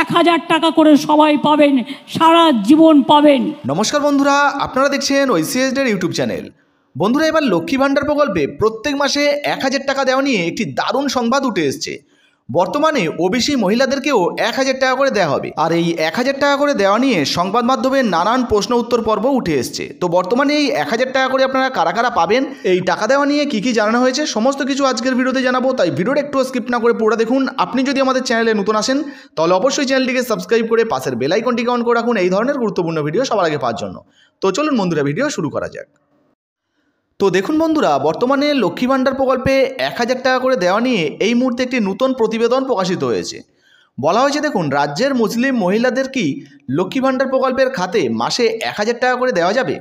এক হাজার টাকা করে সবাই পাবেন সারা জীবন পাবেন নমস্কার বন্ধুরা আপনারা দেখছেন ওইসিএসডের ইউটিউব চ্যানেল বন্ধুরা এবার লক্ষ্মী ভাণ্ডার প্রকল্পে প্রত্যেক মাসে এক হাজার টাকা দেওয়া নিয়ে একটি দারুণ সংবাদ উঠে এসছে বর্তমানে ওবিসি মহিলাদেরকেও এক হাজার টাকা করে দেওয়া হবে আর এই এক হাজার টাকা করে দেওয়া নিয়ে সংবাদ মাধ্যমে নানান প্রশ্ন উত্তর পর্ব উঠে এসছে তো বর্তমানে এই এক হাজার টাকা করে আপনারা কারা কারা পাবেন এই টাকা দেওয়া নিয়ে কি কি জানানো হয়েছে সমস্ত কিছু আজকের ভিডিওতে জানাবো তাই ভিডিওটা একটু স্কিপ না করে পুরো দেখুন আপনি যদি আমাদের চ্যানেলে নতুন আসেন তাহলে অবশ্যই চ্যানেলটিকে সাবস্ক্রাইব করে পাশের বেলাইকনটিকে অন করে রাখুন এই ধরনের গুরুত্বপূর্ণ ভিডিও সবার আগে পাওয়ার জন্য তো চলুন বন্ধুরা ভিডিও শুরু করা যাক তো দেখুন বন্ধুরা বর্তমানে লক্ষ্মী ভাণ্ডার প্রকল্পে এক হাজার টাকা করে দেওয়া নিয়ে এই মুহূর্তে একটি নতুন প্রতিবেদন প্রকাশিত হয়েছে বলা হয়েছে দেখুন রাজ্যের মুসলিম মহিলাদের কি লক্ষ্মী ভাণ্ডার প্রকল্পের খাতে মাসে এক হাজার টাকা করে দেওয়া যাবে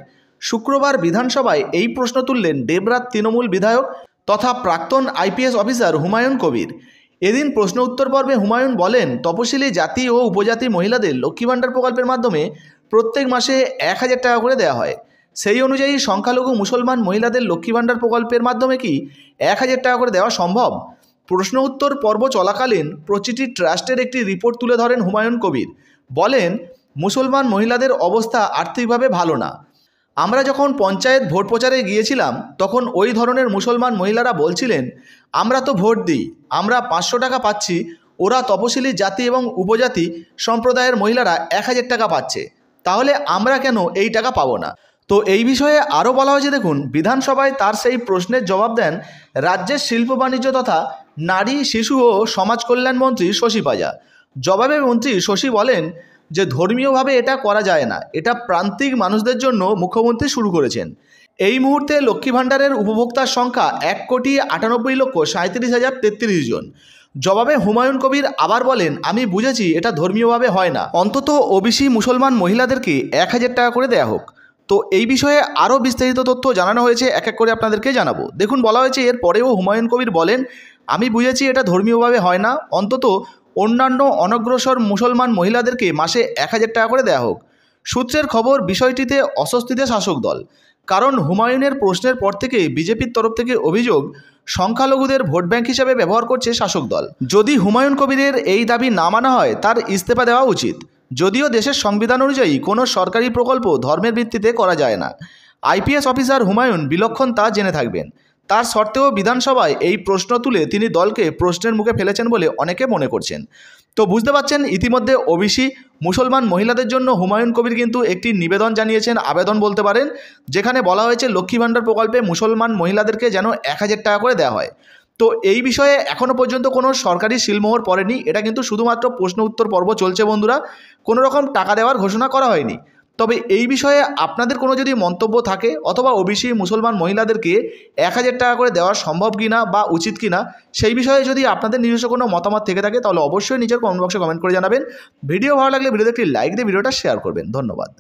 শুক্রবার বিধানসভায় এই প্রশ্ন তুললেন দেবরাত তৃণমূল বিধায়ক তথা প্রাক্তন আইপিএস অফিসার হুমায়ুন কবির এদিন প্রশ্ন উত্তর পর্বে হুমায়ুন বলেন তপশিলি জাতি ও উপজাতি মহিলাদের লক্ষ্মী ভাণ্ডার প্রকল্পের মাধ্যমে প্রত্যেক মাসে এক হাজার টাকা করে দেওয়া হয় সেই অনুযায়ী সংখ্যালঘু মুসলমান মহিলাদের লক্ষ্মী ভাণ্ডার প্রকল্পের মাধ্যমে কি এক হাজার টাকা করে দেওয়া সম্ভব প্রশ্ন উত্তর পর্ব চলাকালীন প্রতিটি ট্রাস্টের একটি রিপোর্ট তুলে ধরেন হুমায়ুন কবির বলেন মুসলমান মহিলাদের অবস্থা আর্থিকভাবে ভালো না আমরা যখন পঞ্চায়েত ভোট প্রচারে গিয়েছিলাম তখন ওই ধরনের মুসলমান মহিলারা বলছিলেন আমরা তো ভোট দিই আমরা পাঁচশো টাকা পাচ্ছি ওরা তপশিলি জাতি এবং উপজাতি সম্প্রদায়ের মহিলারা এক হাজার টাকা পাচ্ছে তাহলে আমরা কেন এই টাকা পাবো না তো এই বিষয়ে আরও বলা হয়েছে দেখুন বিধানসভায় তার সেই প্রশ্নের জবাব দেন রাজ্যের শিল্প বাণিজ্য তথা নারী শিশু ও সমাজ কল্যাণ মন্ত্রী শশী পাজা জবাবে মন্ত্রী শশী বলেন যে ধর্মীয়ভাবে এটা করা যায় না এটা প্রান্তিক মানুষদের জন্য মুখ্যমন্ত্রী শুরু করেছেন এই মুহূর্তে লক্ষ্মী ভাণ্ডারের উপভোক্তার সংখ্যা এক কোটি আটানব্বই লক্ষ সাঁত্রিশ হাজার তেত্রিশ জন জবাবে হুমায়ুন কবির আবার বলেন আমি বুঝেছি এটা ধর্মীয়ভাবে হয় না অন্তত ওবিসি মুসলমান মহিলাদেরকে এক হাজার টাকা করে দেয়া হোক তো এই বিষয়ে আরও বিস্তারিত তথ্য জানানো হয়েছে এক এক করে আপনাদেরকে জানাবো দেখুন বলা হয়েছে এর পরেও হুমায়ুন কবির বলেন আমি বুঝেছি এটা ধর্মীয়ভাবে হয় না অন্তত অন্যান্য অনগ্রসর মুসলমান মহিলাদেরকে মাসে এক হাজার টাকা করে দেওয়া হোক সূত্রের খবর বিষয়টিতে অস্বস্তিতে শাসক দল কারণ হুমায়ুনের প্রশ্নের পর থেকে বিজেপির তরফ থেকে অভিযোগ সংখ্যালঘুদের ভোট ব্যাংক হিসাবে ব্যবহার করছে শাসক দল যদি হুমায়ুন কবিরের এই দাবি না মানা হয় তার ইস্তফা দেওয়া উচিত যদিও দেশের সংবিধান অনুযায়ী কোনো সরকারি প্রকল্প ধর্মের ভিত্তিতে করা যায় না আইপিএস অফিসার হুমায়ুন বিলক্ষণ তা জেনে থাকবেন তার সত্ত্বেও বিধানসভায় এই প্রশ্ন তুলে তিনি দলকে প্রশ্নের মুখে ফেলেছেন বলে অনেকে মনে করছেন তো বুঝতে পারছেন ইতিমধ্যে ওবিসি মুসলমান মহিলাদের জন্য হুমায়ুন কবির কিন্তু একটি নিবেদন জানিয়েছেন আবেদন বলতে পারেন যেখানে বলা হয়েছে লক্ষ্মী ভাণ্ডার প্রকল্পে মুসলমান মহিলাদেরকে যেন এক হাজার টাকা করে দেওয়া হয় তো এই বিষয়ে এখনও পর্যন্ত কোনো সরকারি সিলমোহর পড়েনি এটা কিন্তু শুধুমাত্র প্রশ্ন উত্তর পর্ব চলছে বন্ধুরা কোনো রকম টাকা দেওয়ার ঘোষণা করা হয়নি তবে এই বিষয়ে আপনাদের কোনো যদি মন্তব্য থাকে অথবা ওবিসি মুসলমান মহিলাদেরকে এক হাজার টাকা করে দেওয়া সম্ভব কিনা বা উচিত কিনা সেই বিষয়ে যদি আপনাদের নিজস্ব কোনো মতামত থেকে থাকে তাহলে অবশ্যই নিজের কমেন্ট বক্সে কমেন্ট করে জানাবেন ভিডিও ভালো লাগলে ভিডিওতে একটি লাইক দিয়ে ভিডিওটা শেয়ার করবেন ধন্যবাদ